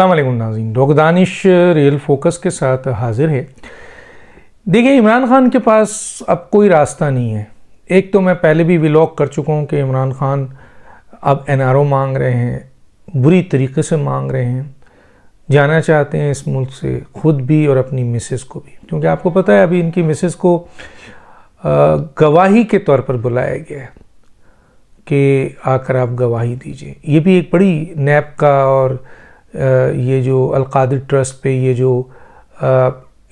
अल्लाम नाजीन dog Danish real focus के साथ हाजिर है देखिए इमरान खान के पास अब कोई रास्ता नहीं है एक तो मैं पहले भी विलॉग कर चुका हूँ कि इमरान खान अब एन मांग रहे हैं बुरी तरीके से मांग रहे हैं जाना चाहते हैं इस मुल्क से खुद भी और अपनी मिसेस को भी क्योंकि आपको पता है अभी इनकी मिसेस को गवाही के तौर पर बुलाया गया है कि आकर आप गवाही दीजिए ये भी एक बड़ी नैप का और ये जो अलकादर ट्रस्ट पे ये जो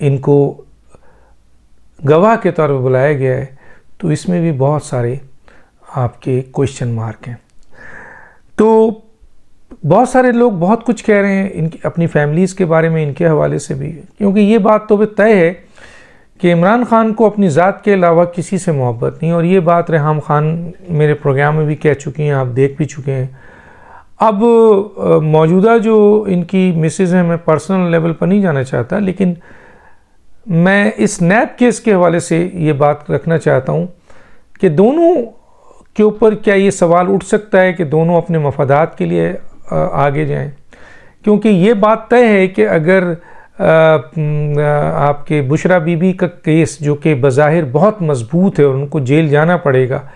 इनको गवाह के तौर पर बुलाया गया है तो इसमें भी बहुत सारे आपके क्वेश्चन मार्क हैं तो बहुत सारे लोग बहुत कुछ कह रहे हैं इनकी अपनी फैमिलीज़ के बारे में इनके हवाले से भी क्योंकि ये बात तो भी तय है कि इमरान खान को अपनी ज़ात के अलावा किसी से मोहब्बत नहीं और ये बात रेहम खान मेरे प्रोग्राम में भी कह चुकी हैं आप देख भी चुके हैं अब मौजूदा जो इनकी मिसेज हैं मैं पर्सनल लेवल पर नहीं जाना चाहता लेकिन मैं इस नैब केस के हवाले से ये बात रखना चाहता हूँ कि दोनों के ऊपर क्या ये सवाल उठ सकता है कि दोनों अपने मफादात के लिए आगे जाएं क्योंकि ये बात तय है कि अगर आपके बुशरा बीबी का केस जो कि बज़ाहिर बहुत मजबूत है और उनको जेल जाना पड़ेगा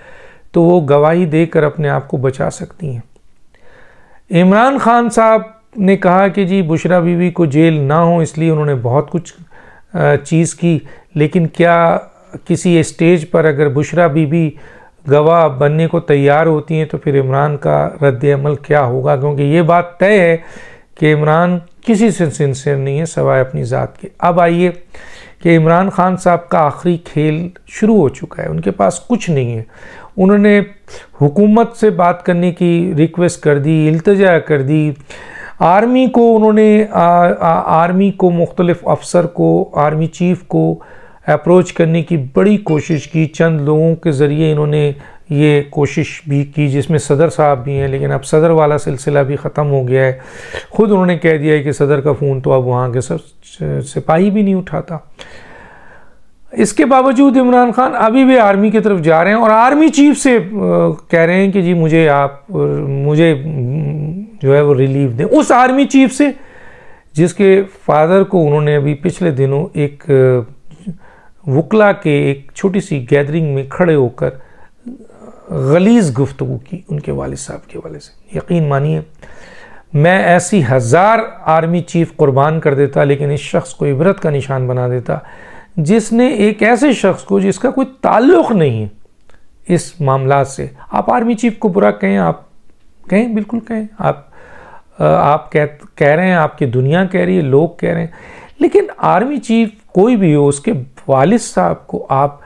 तो वो गवाही देकर अपने आप को बचा सकती हैं इमरान खान साहब ने कहा कि जी बुशरा बीवी को जेल ना हो इसलिए उन्होंने बहुत कुछ चीज़ की लेकिन क्या किसी स्टेज पर अगर बुशरा बीबी गवाह बनने को तैयार होती हैं तो फिर इमरान का रद्द अमल क्या होगा क्योंकि ये बात तय है कि इमरान किसी से सिंसियर नहीं है सवाए अपनी ज़ात के अब आइए कि इमरान खान साहब का आखिरी खेल शुरू हो चुका है उनके पास कुछ नहीं है उन्होंने हुकूमत से बात करने की रिक्वेस्ट कर दी इल्तजा कर दी आर्मी को उन्होंने आ, आ, आर्मी को मुख्तलिफ अफसर को आर्मी चीफ को अप्रोच करने की बड़ी कोशिश की चंद लोगों के ज़रिए इन्होंने ये कोशिश भी की जिसमें सदर साहब भी हैं लेकिन अब सदर वाला सिलसिला भी ख़त्म हो गया है ख़ुद उन्होंने कह दिया है कि सदर का फ़ोन तो अब वहाँ के सब सिपाही भी नहीं उठाता इसके बावजूद इमरान खान अभी भी आर्मी की तरफ जा रहे हैं और आर्मी चीफ से कह रहे हैं कि जी मुझे आप मुझे जो है वो रिलीफ दें उस आर्मी चीफ से जिसके फादर को उन्होंने अभी पिछले दिनों एक वकला के एक छोटी सी गैदरिंग में खड़े होकर गलीज गुफ्तु की उनके वाल साहब के वाले से यकीन मानिए मैं ऐसी हज़ार आर्मी चीफ कुर्बान कर देता लेकिन इस शख्स को इबरत का निशान बना देता जिसने एक ऐसे शख्स को जिसका कोई ताल्लुक नहीं है इस मामला से आप आर्मी चीफ को बुरा कहें आप कहें बिल्कुल कहें आप आप कह कह रहे हैं आपकी दुनिया कह रही है लोग कह रहे हैं लेकिन आर्मी चीफ कोई भी हो उसके वालिद साहब को आप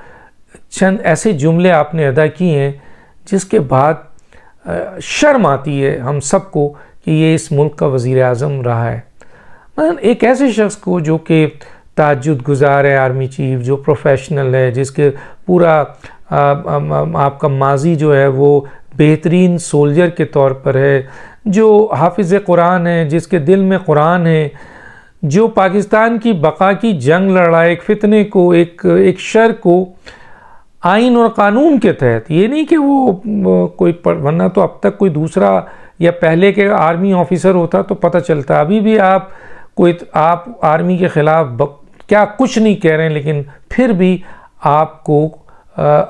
चंद ऐसे जुमले आपने अदा किए हैं जिसके बाद शर्म आती है हम सबको कि ये इस मुल्क का वज़ी अजम रहा है मतलब एक ऐसे शख्स को जो कि ताजुद गुजार है आर्मी चीफ जो प्रोफेशनल है जिसके पूरा आपका माजी जो है वो बेहतरीन सोल्जर के तौर पर है जो हाफिज़ कुरान है जिसके दिल में कुरान है जो पाकिस्तान की बका की जंग लड़ा एक फितने को एक एक शर को आइन और कानून के तहत ये नहीं कि वो कोई वरना तो अब तक कोई दूसरा या पहले के आर्मी ऑफिसर होता तो पता चलता अभी भी आप कोई आप आर्मी के ख़िलाफ़ क्या कुछ नहीं कह रहे हैं लेकिन फिर भी आपको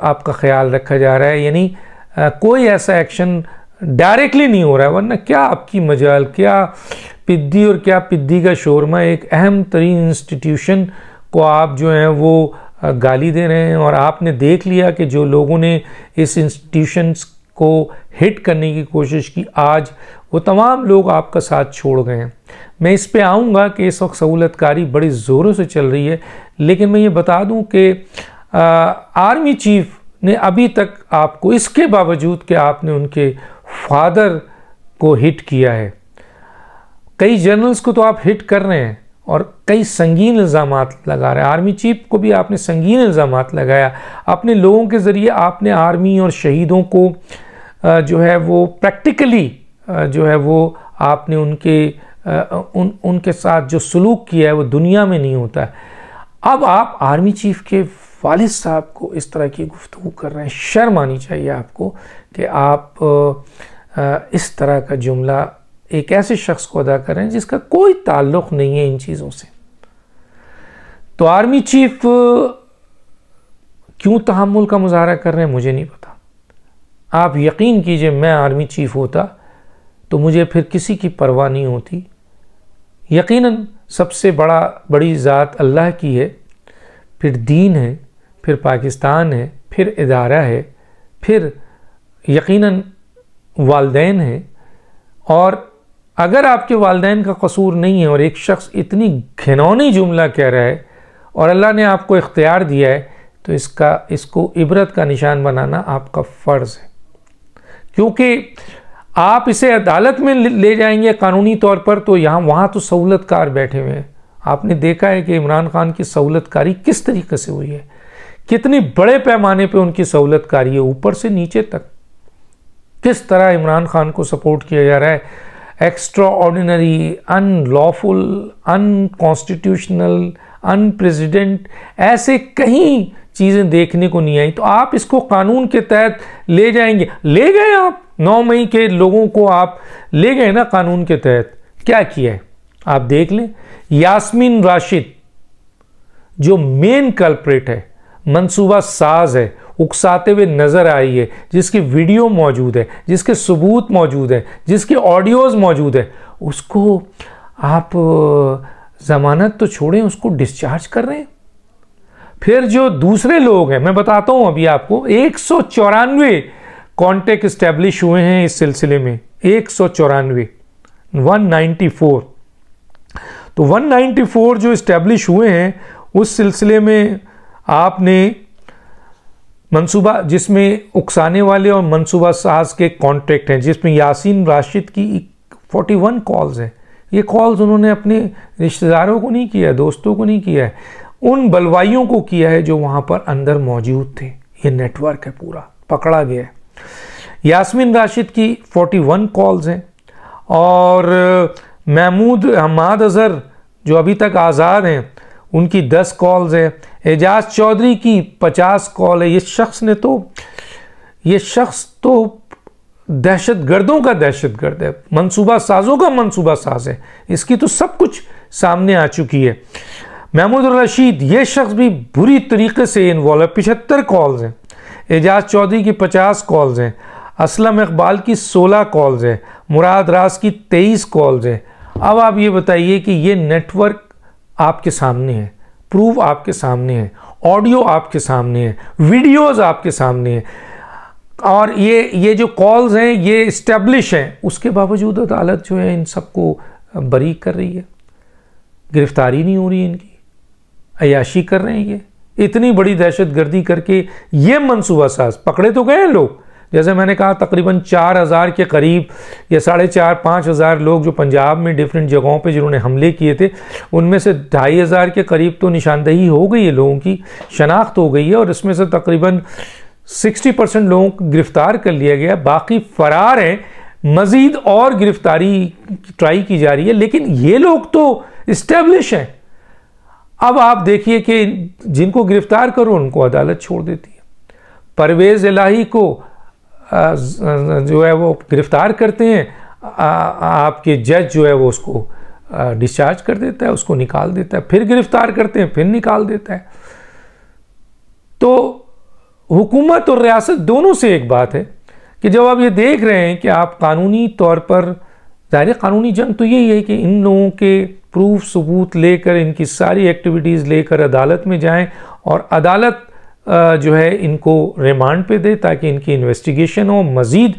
आपका ख्याल रखा जा रहा है यानी कोई ऐसा एक्शन डायरेक्टली नहीं हो रहा है वरना क्या आपकी मजाल क्या पिद्दी और क्या पिद्दी का शोरमा एक अहम तरीन इंस्टीट्यूशन को आप जो हैं वो गाली दे रहे हैं और आपने देख लिया कि जो लोगों ने इस इंस्टीट्यूशन को हिट करने की कोशिश की आज वो तमाम लोग आपका साथ छोड़ गए हैं मैं इस पे आऊँगा कि इस वक्त सहूलतकारी बड़ी ज़ोरों से चल रही है लेकिन मैं ये बता दूँ कि आर्मी चीफ ने अभी तक आपको इसके बावजूद कि आपने उनके फादर को हिट किया है कई जर्नल्स को तो आप हिट कर रहे हैं और कई संगीन इल्ज़ाम लगा रहे हैं आर्मी चीफ को भी आपने संगीन इल्ज़ाम लगाया अपने लोगों के ज़रिए आपने आर्मी और शहीदों को जो है वो प्रैक्टिकली जो है वो आपने उनके उन उनके साथ जो सलूक किया है वो दुनिया में नहीं होता है अब आप आर्मी चीफ के वाल साहब को इस तरह की गुफ्तु कर रहे हैं शर्म आनी चाहिए आपको कि आप इस तरह का जुमला एक ऐसे शख्स को अदा कर रहे हैं जिसका कोई ताल्लुक नहीं है इन चीज़ों से तो आर्मी चीफ क्यों तहमुल का मुजाहरा कर रहे हैं मुझे नहीं पता आप यकीन कीजिए मैं आर्मी चीफ होता तो मुझे फिर किसी की परवाह नहीं होती यकीनन सबसे बड़ा बड़ी ज़ात अल्लाह की है फिर दीन है फिर पाकिस्तान है फिर इदारा है फिर यकीनन वालदेन हैं और अगर आपके वालदेन का कसूर नहीं है और एक शख्स इतनी घिनौनी जुमला कह रहा है और अल्लाह ने आपको इख्तियार दिया है तो इसका इसको इबरत का निशान बनाना आपका फ़र्ज़ है क्योंकि आप इसे अदालत में ले जाएंगे कानूनी तौर पर तो यहाँ वहाँ तो सहूलतकार बैठे हुए हैं आपने देखा है कि इमरान खान की सहूलतकारी किस तरीके से हुई है कितनी बड़े पैमाने पे उनकी सहूलतकारी है ऊपर से नीचे तक किस तरह इमरान खान को सपोर्ट किया जा रहा है extraordinary unlawful unconstitutional unprecedented ऐसे कहीं चीज़ें देखने को नहीं आई तो आप इसको कानून के तहत ले जाएंगे ले गए आप नौ मई के लोगों को आप ले गए ना कानून के तहत क्या किया है आप देख लें यास्मीन राशिद जो मेन कल्प्रेट है मनसूबा साज है उकसाते हुए नज़र आई है जिसकी वीडियो मौजूद है जिसके सबूत मौजूद है जिसके ऑडियोज़ मौजूद है उसको आप ज़मानत तो छोड़ें उसको डिस्चार्ज कर रहे हैं फिर जो दूसरे लोग हैं मैं बताता हूं अभी आपको एक सौ चौरानवे कॉन्टेक्ट इस्टेब्लिश हुए हैं इस सिलसिले में एक सौ चौरानवे वन नाइन्टी फोर तो 194 जो इस्टेब्लिश हुए हैं उस सिलसिले में आपने मंसूबा जिसमें उकसाने वाले और मंसूबा साज के कॉन्ट्रैक्ट हैं जिसमें यासीन राशिद की 41 कॉल्स हैं ये कॉल्स उन्होंने अपने रिश्तेदारों को नहीं किया दोस्तों को नहीं किया है उन बलवाइयों को किया है जो वहाँ पर अंदर मौजूद थे ये नेटवर्क है पूरा पकड़ा गया है यासमिन राशिद की 41 कॉल्स हैं और महमूद हमाद अजहर जो अभी तक आज़ाद हैं उनकी 10 कॉल्स हैं एजाज चौधरी की 50 कॉल है ये शख्स ने तो ये शख्स तो दहशत गर्दों का दहशत गर्द है मनसूबा साजों का मनसूबा साज है इसकी तो सब कुछ सामने आ चुकी है महमूद रशीद ये शख्स भी बुरी तरीके से इन्वॉल्व है पिछहत्तर कॉल्स हैं एजाज चौधरी की पचास कॉल्स हैं असलम इकबाल की सोलह कॉल्स हैं मुराद रास की तेईस कॉल्स हैं अब आप ये बताइए कि ये नेटवर्क आपके सामने है प्रूफ आपके सामने है ऑडियो आपके सामने है वीडियोस आपके सामने हैं और ये ये जो कॉल्स हैं ये इस्टेब्लिश हैं उसके बावजूद अदालत जो है इन सबको बरी कर रही है गिरफ्तारी नहीं हो रही है इनकी अयाशी कर रहे हैं ये इतनी बड़ी दहशत गर्दी करके ये मनसूबा साज पकड़े तो गए लोग जैसे मैंने कहा तकरीबन चार हज़ार के करीब या साढ़े चार पाँच हज़ार लोग जो पंजाब में डिफरेंट जगहों पे जिन्होंने हमले किए थे उनमें से ढाई हज़ार के करीब तो निशानदेही हो गई है लोगों की शनाख्त हो गई है और इसमें से तकरीबन सिक्सटी परसेंट लोगों को गिरफ़्तार कर लिया गया बाकी फ़रार हैं मज़ीद और गिरफ़्तारी ट्राई की जा रही है लेकिन ये लोग तो इस्टेब्लिश हैं अब आप देखिए कि जिनको गिरफ्तार करो उनको अदालत छोड़ देती है परवेज़ इलाही को जो है वो गिरफ्तार करते हैं आपके जज जो है वो उसको डिस्चार्ज कर देता है उसको निकाल देता है फिर गिरफ्तार करते हैं फिर निकाल देता है तो हुकूमत और रियासत दोनों से एक बात है कि जब आप ये देख रहे हैं कि आप कानूनी तौर पर ज़ाहिर कानूनी जंग तो यही है कि इन लोगों के प्रूफ सबूत लेकर इनकी सारी एक्टिविटीज़ लेकर अदालत में जाएं और अदालत जो है इनको रिमांड पे दे ताकि इनकी इन्वेस्टिगेशन हो मज़ीद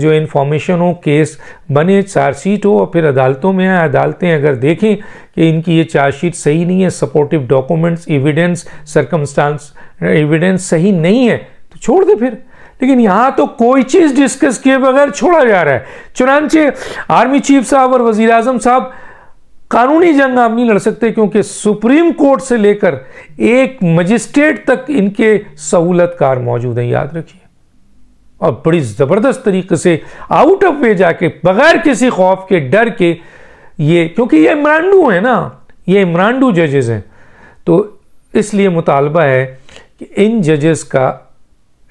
जो इन्फॉर्मेशन हो केस बने चार्जशीट हो और फिर अदालतों में आए अदालतें अगर देखें कि इनकी ये चार्जशीट सही नहीं है supportive documents evidence circumstance evidence सही नहीं है तो छोड़ दे फिर लेकिन यहाँ तो कोई चीज़ डिस्कस किए बगैर छोड़ा जा रहा है चुनानचे आर्मी चीफ साहब और वजीर अजम साहब कानूनी जंग आप नहीं लड़ सकते क्योंकि सुप्रीम कोर्ट से लेकर एक मजिस्ट्रेट तक इनके सहूलतकार मौजूद हैं याद रखिए और बड़ी ज़बरदस्त तरीके से आउट ऑफ वे जाके बगैर किसी खौफ के डर के ये क्योंकि ये इमरान्डू है ना ये इमरान्डू जजेस हैं तो इसलिए मुतालबा है कि इन जजेस का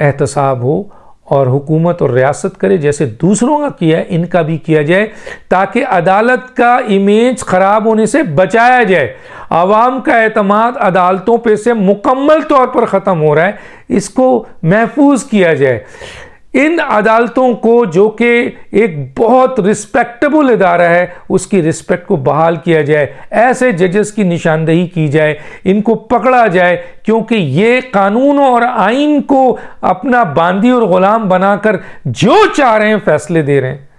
एहतसाब हो और हुकूमत और रियासत करे जैसे दूसरों का किया है इनका भी किया जाए ताकि अदालत का इमेज ख़राब होने से बचाया जाए आवाम का अतमाद अदालतों पे से मुकम्मल तौर पर ख़त्म हो रहा है इसको महफूज किया जाए इन अदालतों को जो कि एक बहुत रिस्पेक्टेबल इदारा है उसकी रिस्पेक्ट को बहाल किया जाए ऐसे जजेस की निशानदेही की जाए इनको पकड़ा जाए क्योंकि ये कानून और आइन को अपना बांदी और ग़ुलाम बनाकर जो चाह रहे हैं फैसले दे रहे हैं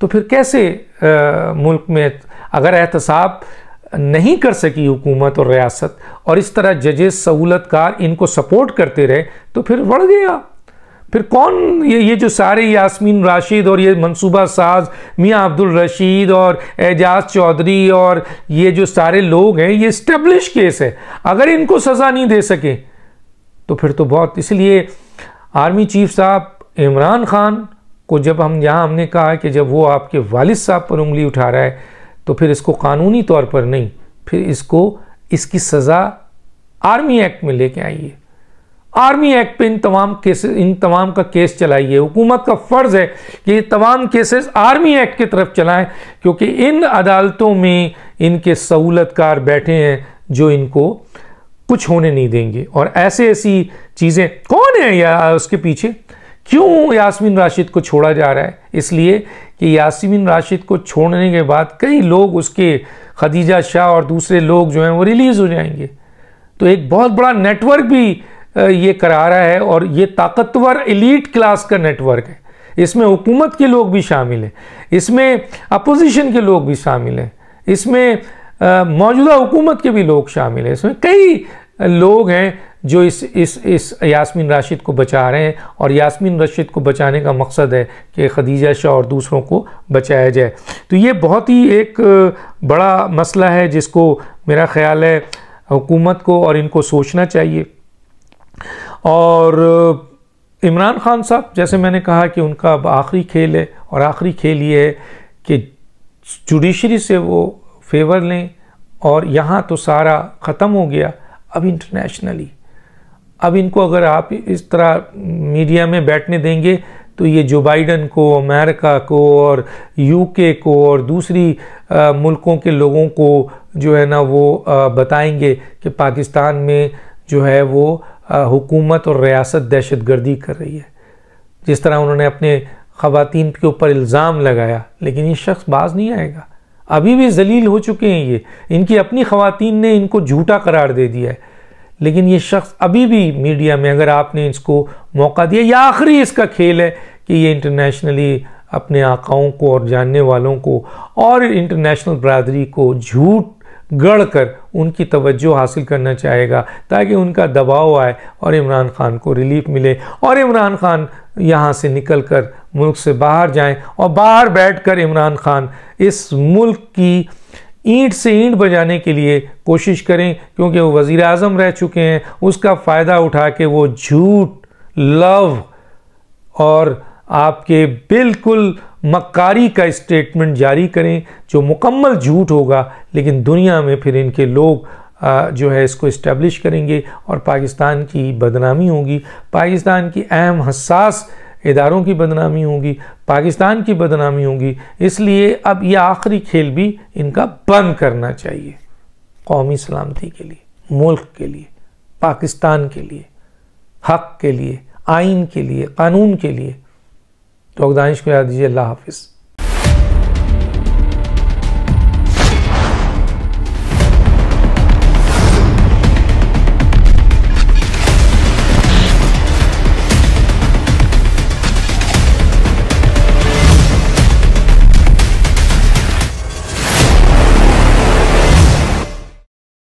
तो फिर कैसे आ, मुल्क में अगर एहतसाब नहीं कर सकी हुकूमत और रियासत और इस तरह जजेस सहूलतकार इनको सपोर्ट करते रहे तो फिर बढ़ गया फिर कौन ये ये जो सारे यास्मीन राशिद और ये मंसूबा साज मियाँ अब्दुल रशीद और एजाज चौधरी और ये जो सारे लोग हैं ये स्टेब्लिश केस है अगर इनको सज़ा नहीं दे सके तो फिर तो बहुत इसलिए आर्मी चीफ साहब इमरान खान को जब हम यहाँ हमने कहा कि जब वो आपके वालिद साहब पर उंगली उठा रहा है तो फिर इसको कानूनी तौर पर नहीं फिर इसको इसकी सज़ा आर्मी एक्ट में लेके आइए आर्मी एक्ट पे इन तमाम केसेस इन तमाम का केस चलाइए हुकूमत का फ़र्ज़ है कि ये तमाम केसेस आर्मी एक्ट की तरफ चलाएं क्योंकि इन अदालतों में इनके सहूलतकार बैठे हैं जो इनको कुछ होने नहीं देंगे और ऐसे ऐसी चीज़ें कौन है या उसके पीछे क्यों यासमीन राशिद को छोड़ा जा रहा है इसलिए कि यासमीन राशिद को छोड़ने के बाद कई लोग उसके खदीजा शाह और दूसरे लोग जो हैं वो रिलीज़ हो जाएंगे तो एक बहुत बड़ा नेटवर्क भी ये करा रहा है और ये ताकतवर एलीट क्लास का नेटवर्क है इसमें हुकूमत के लोग भी शामिल हैं इसमें अपोजिशन के लोग भी शामिल हैं इसमें मौजूदा हुकूमत के भी लोग शामिल हैं इसमें कई लोग हैं जो इस इस इस यास्मीन राशिद को बचा रहे हैं और यास्मीन राशिद को बचाने का मकसद है कि खदीजा शाह और दूसरों को बचाया जाए तो ये बहुत ही एक बड़ा मसला है जिसको मेरा ख्याल है हुकूमत को और इनको सोचना चाहिए और इमरान खान साहब जैसे मैंने कहा कि उनका अब आखिरी खेल है और आखिरी खेल ये है कि जुडिशरी से वो फेवर लें और यहाँ तो सारा ख़त्म हो गया अब इंटरनेशनली अब इनको अगर आप इस तरह मीडिया में बैठने देंगे तो ये जो बाइडन को अमेरिका को और यूके को और दूसरी आ, मुल्कों के लोगों को जो है ना वो आ, बताएंगे कि पाकिस्तान में जो है वो हुकूमत और रियासत दहशत गर्दी कर रही है जिस तरह उन्होंने अपने ख़वान के ऊपर इल्ज़ाम लगाया लेकिन ये शख्स बाज नहीं आएगा अभी भी जलील हो चुके हैं ये इनकी अपनी ख़वान ने इनको झूठा करार दे दिया है लेकिन ये शख्स अभी भी मीडिया में अगर आपने इसको मौका दिया या आखिरी इसका खेल है कि ये इंटरनेशनली अपने आकाओं को और जानने वालों को और इंटरनेशनल बरदरी को झूठ गढ़ कर उनकी तवज्जो हासिल करना चाहेगा ताकि उनका दबाव आए और इमरान खान को रिलीफ मिले और इमरान खान यहाँ से निकल कर मुल्क से बाहर जाएं और बाहर बैठकर इमरान खान इस मुल्क की ईंट से ईंट बजाने के लिए कोशिश करें क्योंकि वो वज़ी अजम रह चुके हैं उसका फ़ायदा उठा के वो झूठ लव और आपके बिल्कुल मक्कारी का स्टेटमेंट जारी करें जो मुकम्मल झूठ होगा लेकिन दुनिया में फिर इनके लोग जो है इसको इस्टेब्लिश करेंगे और पाकिस्तान की बदनामी होगी पाकिस्तान की अहम हसास इदारों की बदनामी होगी पाकिस्तान की बदनामी होगी इसलिए अब यह आखिरी खेल भी इनका बंद करना चाहिए कौमी सलामती के लिए मुल्क के लिए पाकिस्तान के लिए हक के लिए आइन के लिए कानून के लिए तो अगदानिश को याद दीजिए अल्लाह हाफिज़